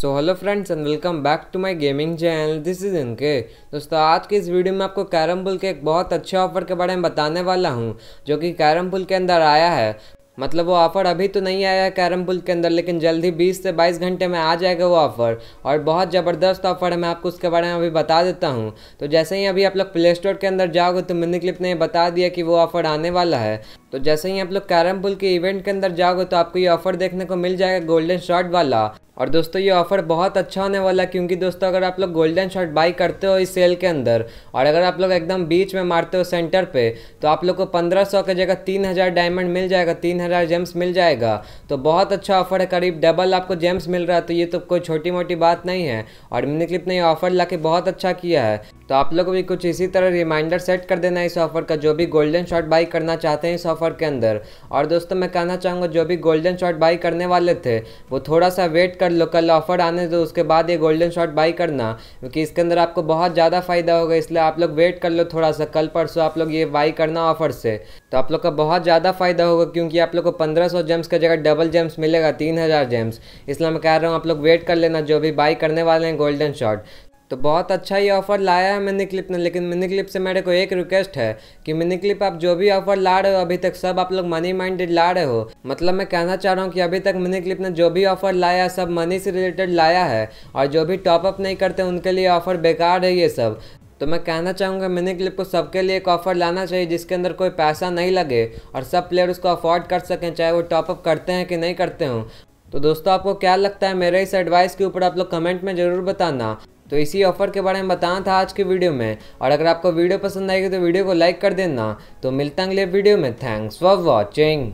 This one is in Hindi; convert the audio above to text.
so hello friends and welcome back to my gaming channel this is इनके दोस्तों आज के इस वीडियो में आपको कैरम पुल के एक बहुत अच्छे ऑफर के बारे में बताने वाला हूँ जो कि कैरम पुल के अंदर आया है मतलब वो ऑफ़र अभी तो नहीं आया है कैरम पुल के अंदर लेकिन जल्द ही 20 से 22 घंटे में आ जाएगा वो ऑफ़र और बहुत ज़बरदस्त ऑफ़र है मैं आपको उसके बारे में अभी बता देता हूँ तो जैसे ही अभी आप लोग प्ले स्टोर के अंदर जाओगे तो मिनी क्लिप ने बता दिया कि वो ऑफ़र आने वाला है तो जैसे ही आप लोग कैरम पुल के इवेंट के अंदर जाओगे तो आपको ये ऑफ़र देखने को मिल जाएगा गोल्डन शॉर्ट वाला और दोस्तों ये ऑफ़र बहुत अच्छा होने वाला है क्योंकि दोस्तों अगर आप लोग गोल्डन शर्ट बाई करते हो इस सेल के अंदर और अगर आप लोग एकदम बीच में मारते हो सेंटर पे तो आप लोग को पंद्रह सौ की जगह तीन हज़ार डायमंड मिल जाएगा तीन हज़ार जेम्स मिल जाएगा तो बहुत अच्छा ऑफर है करीब डबल आपको जेम्स मिल रहा है तो ये तो कोई छोटी मोटी बात नहीं है और मिनी क्लिप ने ये ऑफर ला बहुत अच्छा किया है तो आप लोग भी कुछ इसी तरह रिमाइंडर सेट कर देना इस ऑफ़र का जो भी गोल्डन शॉट बाई करना चाहते हैं इस ऑफ़र के अंदर और दोस्तों मैं कहना चाहूँगा जो भी गोल्डन शॉट बाई करने वाले थे वो थोड़ा सा वेट कर लो कल ऑफ़र आने दो उसके बाद ये गोल्डन शॉट बाई करना क्योंकि इसके अंदर आपको बहुत ज़्यादा फ़ायदा होगा इसलिए आप लोग वेट कर लो थोड़ा सा कल परसों आप लोग ये बाई करना ऑफ़र से तो आप लोग का बहुत ज़्यादा फ़ायदा होगा क्योंकि आप लोग को पंद्रह सौ जेम्स का जगह डबल जेम्स मिलेगा तीन हज़ार जेम्स इसलिए मैं कह रहा हूँ आप लोग वेट कर लेना जो भी बाई करने वाले हैं गोल्डन शॉट तो बहुत अच्छा ये ऑफ़र लाया है मिनी क्लिप ने लेकिन मिनी क्लिप से मेरे को एक रिक्वेस्ट है कि मिनी क्लिप आप जो भी ऑफ़र ला रहे हो अभी तक सब आप लोग मनी माइंडेड ला रहे हो मतलब मैं कहना चाह रहा हूँ कि अभी तक मिनी क्लिप ने जो भी ऑफ़र लाया है सब मनी से रिलेटेड लाया है और जो भी टॉपअप नहीं करते उनके लिए ऑफ़र बेकार है ये सब तो मैं कहना चाहूँगा मिनी क्लिप को सबके लिए एक ऑफ़र लाना चाहिए जिसके अंदर कोई पैसा नहीं लगे और सब प्लेयर उसको अफोर्ड कर सकें चाहे वो टॉपअप करते हैं कि नहीं करते हों तो दोस्तों आपको क्या लगता है मेरे इस एडवाइस के ऊपर आप लोग कमेंट में ज़रूर बताना तो इसी ऑफर के बारे में बताना था आज के वीडियो में और अगर आपको वीडियो पसंद आएगी तो वीडियो को लाइक कर देना तो मिलता अगले वीडियो में थैंक्स फॉर वॉचिंग